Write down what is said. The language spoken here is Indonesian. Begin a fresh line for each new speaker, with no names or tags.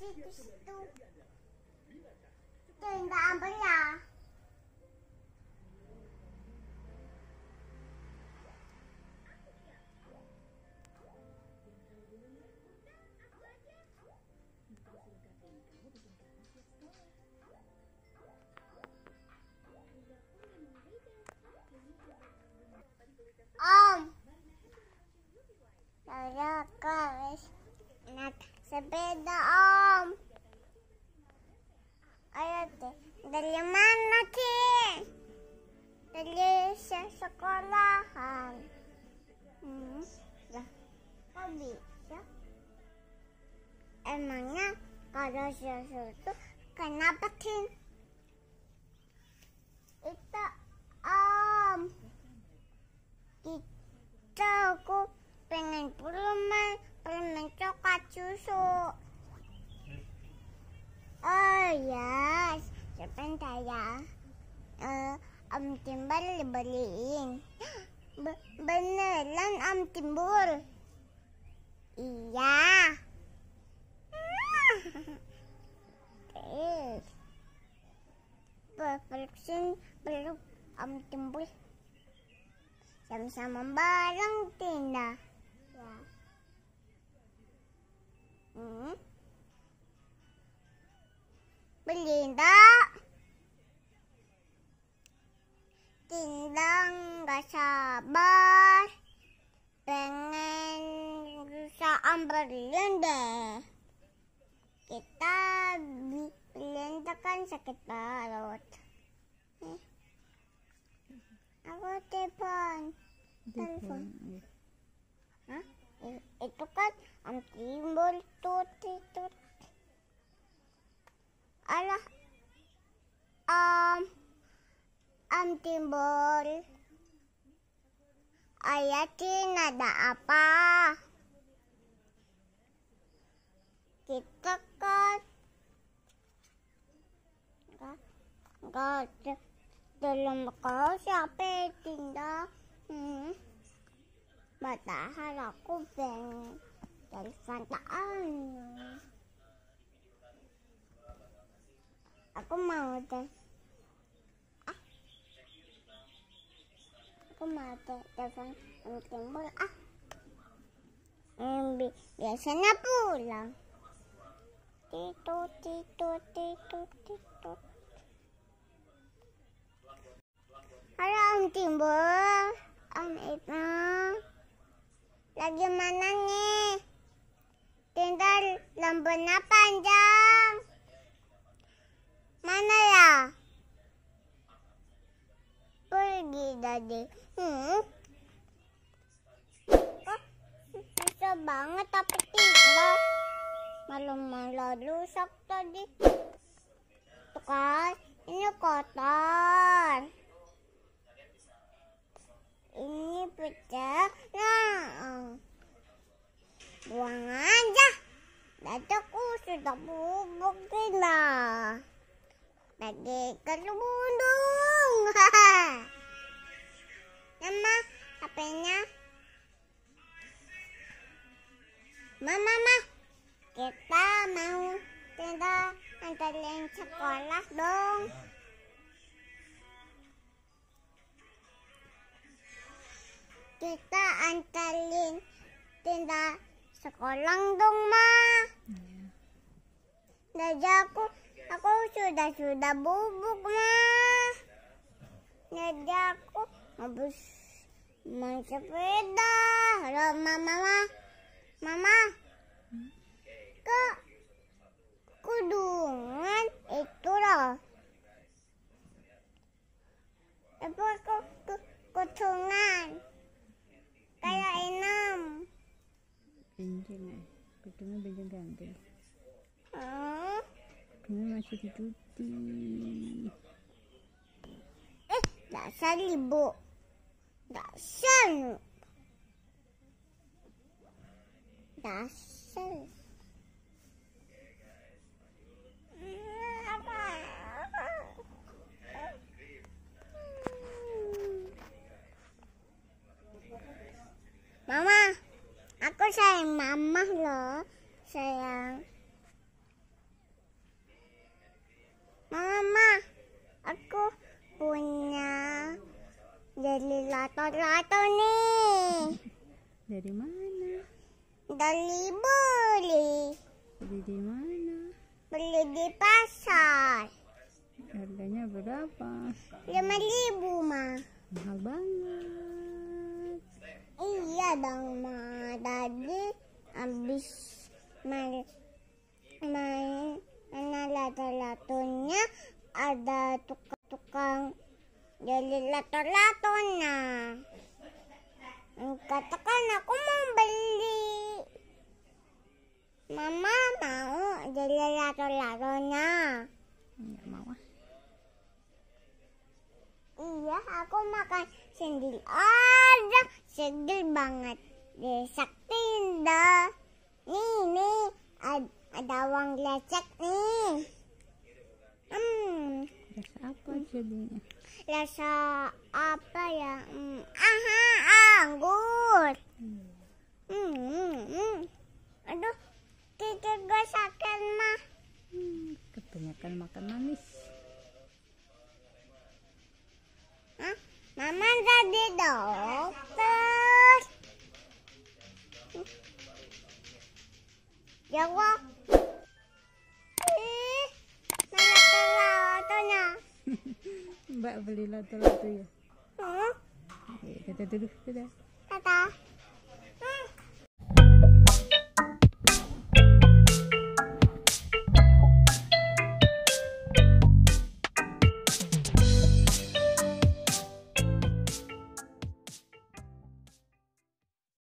situ situ tidak ambilnya Om, ada kau nak. Sepeda om. Ayo teh. Dari mana sih? Dari sekolahan. Hmm. Lah. Kok bisa? Emangnya kalau sesuatu kenapa sih? gambar dibeliin beneran am timbul iya terus perfection perlu am timbul sama-sama bareng tindak ya. hmm beliin tak Cindang gak sabar Pengen bisa ambilin deh Kita berlian tekan sakit perut eh. Aku telepon Telepon iya. Itu kan Om Timbul tutut tutut timbul Ayatin ada apa? Kita kan Enggak Dalam kau siapa tinggal hmm. Padahal aku pengen Dari santaan Aku mau deh aku mau telepon ah. yang timbul ah bi biasanya pulang titu titu titu titu. halo om timbul om ibnu lagi mana nih tinggal lampunya panjang mana ya pergi tadi. Hmm. Oh, bisa banget tapi tiba. Malu-malu rusak tadi. Tuh kan, ini kotor. Ini pecah. Nah, buang aja. Dadaku sudah bubuk gila. Lagi ke ha. Mama, HP-nya. Mama, mama. Kita mau kita antarin sekolah dong. Kita antarin Tinda sekolah dong, Ma. Iya. Jadi aku aku sudah sudah bubuk, Ma. Jadi aku habis main sepeda. Halo mama, mama, mama. Ke kudungan itu loh. Apa ke, ke Kayak hmm. enam. bintang eh. Kudungan bintang ganti. Hmm. Kudungan masih di Eh, dasar ibu mama, aku sayang mama loh, sayang. Mama, aku punya dari lato-lato nih. Dari mana? Dari beli. Beli di mana? Beli di pasar. Harganya berapa? Lima ribu mah. Mahal banget. Iya dong ma. Tadi habis main main mana lato-latonya ada tukang tukang jadi lato-lato na. Katakan aku mau beli. Mama mau jadi lato-lato na. Enggak mau ah. Iya, aku makan sendiri. Ada sedih banget. Desak tinda. Nih, nih. ada uang lecek nih jadinya? Rasa apa ya? Aha, anggur. Hmm. Hmm, hmm. hmm. Aduh, kita gue sakit mah. Hmm, kebanyakan makan manis. Hah? Mama tadi dokter. Ya, gua. Mbak beli lato-lato ya. Oke, Kita dulu. sudah. Dadah.